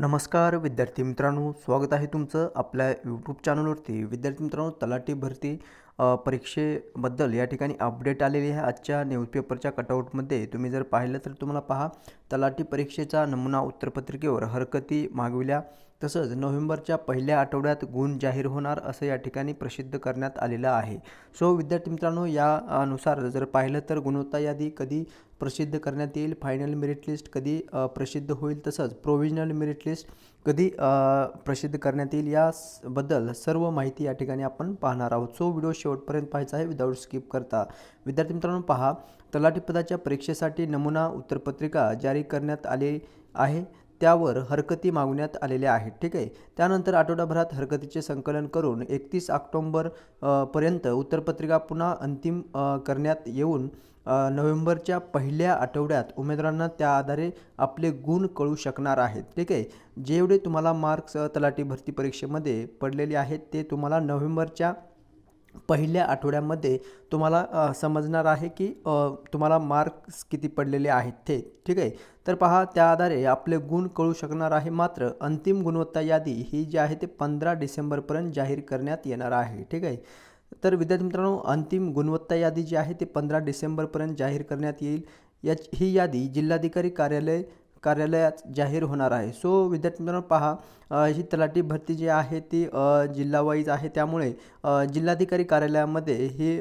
नमस्कार विद्यार्थी मित्रांनो स्वागत आहे तुमचं आपल्या यूट्यूब चॅनलवरती विद्यार्थी मित्रांनो तलाठी भरती परीक्षेबद्दल या ठिकाणी अपडेट आलेली आहे आजच्या न्यूजपेपरच्या कटआउटमध्ये तुम्ही जर पाहिलं तर तुम्हाला पहा तलाठी परीक्षेचा नमुना उत्तरपत्रिकेवर हरकती मागविल्या तसंच नोव्हेंबरच्या पहिल्या आठवड्यात गुण जाहीर होणार असं या ठिकाणी प्रसिद्ध करण्यात आलेलं आहे सो विद्यार्थी मित्रांनो यानुसार जर पाहिलं तर गुणवत्ता यादी कधी प्रसिद्ध करण्यात येईल फायनल मेरिट लिस्ट कधी प्रसिद्ध होईल तसंच प्रोव्हिजनल मेरिट लिस्ट कधी प्रसिद्ध करण्यात येईल याबद्दल सर्व माहिती या ठिकाणी आपण पाहणार आहोत सो व्हिडिओ शेवटपर्यंत पाहायचं आहे विदाऊट स्किप करता विद्यार्थी मित्रांनो पहा तलाठी पदाच्या परीक्षेसाठी नमुना उत्तरपत्रिका जारी करण्यात आले आहे त्यावर हरकती मागवण्यात आलेल्या आहेत ठीक आहे त्यानंतर आठवडाभरात हरकतीचे संकलन करून एकतीस ऑक्टोंबर पर्यंत उत्तरपत्रिका पुन्हा अंतिम करण्यात येऊन नोव्हेंबरच्या पहिल्या आठवड्यात उमेदवारांना त्या आधारे आपले गुण कळू शकणार आहेत ठीक आहे जेवढे तुम्हाला मार्क्स तलाठी भरती परीक्षेमध्ये पडलेले आहेत ते तुम्हाला नोव्हेंबरच्या पहिल्या आठवड्यामध्ये तुम्हाला समजणार आहे की तुम्हाला मार्क्स किती पडलेले आहेत ते ठीक आहे तर पहा त्या आधारे आपले गुण कळू शकणार आहे मात्र अंतिम गुणवत्ता यादी ही जी आहे ते पंधरा डिसेंबरपर्यंत जाहीर करण्यात येणार आहे ठीक आहे तर विद्यार्थी मित्रांनो अंतिम गुणवत्ता यादी जी आहे ते पंधरा डिसेंबरपर्यंत जाहीर करण्यात येईल या ही यादी जिल्हाधिकारी कार्यालय कार्यालयात जाहीर होणार आहे सो विद्यार्थी मित्रांनो पहा ही तलाठी भरती जी आहे ती जिल्हावाईज आहे त्यामुळे जिल्हाधिकारी कार्यालयामध्ये ही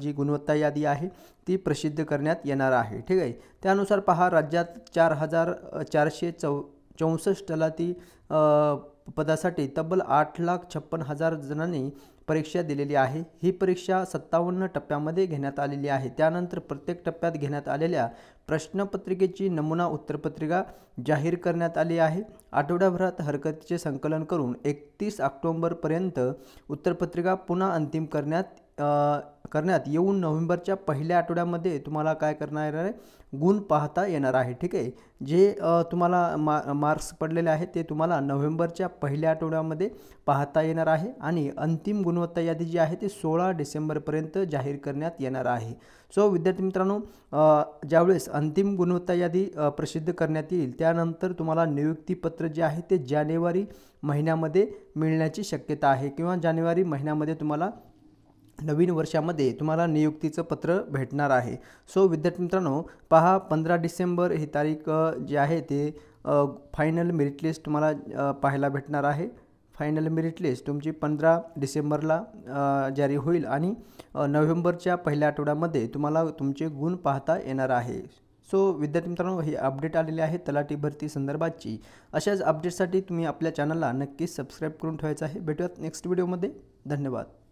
जी गुणवत्ता यादी आहे ती प्रसिद्ध करण्यात येणार आहे ठीक आहे त्यानुसार पहा राज्यात चार हजार चारशे चौ चौसष्टला ती पदासाठी तब्बल आठ लाख छप्पन हजार जणांनी परीक्षा दिलेली आहे ही परीक्षा सत्तावन्न टप्प्यामध्ये घेण्यात आलेली आहे त्यानंतर प्रत्येक टप्प्यात घेण्यात आलेल्या प्रश्नपत्रिकेची नमुना उत्तरपत्रिका जाहीर करण्यात आली आहे आठवड्याभरात हरकतीचे संकलन करून एकतीस ऑक्टोंबरपर्यंत उत्तरपत्रिका पुन्हा अंतिम करण्यात करण्यात येऊन नोव्हेंबरच्या पहिल्या आठवड्यामध्ये तुम्हाला काय करणार आहे गुण पाहता येणार आहे ठीक आहे जे तुम्हाला मा मार्क्स पडलेले आहेत ते तुम्हाला नोव्हेंबरच्या पहिल्या आठवड्यामध्ये पाहता येणार आहे आणि अंतिम गुणवत्ता यादी जी आहे ती सोळा डिसेंबरपर्यंत जाहीर करण्यात येणार आहे सो विद्यार्थी मित्रांनो ज्यावेळेस अंतिम गुणवत्ता यादी प्रसिद्ध करण्यात येईल त्यानंतर तुम्हाला नियुक्तीपत्र जे आहे ते जानेवारी महिन्यामध्ये मिळण्याची शक्यता आहे किंवा जानेवारी महिन्यामध्ये तुम्हाला नवीन वर्षामध्ये तुम्हाला नियुक्तीचं पत्र भेटणार आहे सो विद्यार्थी मित्रांनो पहा पंधरा डिसेंबर ही तारीख जी आहे ते फायनल मेरिट लिस्ट तुम्हाला पाहायला भेटणार आहे फायनल मेरिट लिस्ट तुमची पंधरा डिसेंबरला जारी होईल आणि नोव्हेंबरच्या पहिल्या आठवड्यामध्ये तुम्हाला तुमचे गुण पाहता येणार आहे सो विद्यार्थी मित्रांनो हे अपडेट आलेले आहे तलाठी भरती संदर्भातची अशाच अपडेटसाठी तुम्ही आपल्या चॅनलला नक्कीच सबस्क्राईब करून ठेवायचं आहे भेटूयात नेक्स्ट व्हिडिओमध्ये धन्यवाद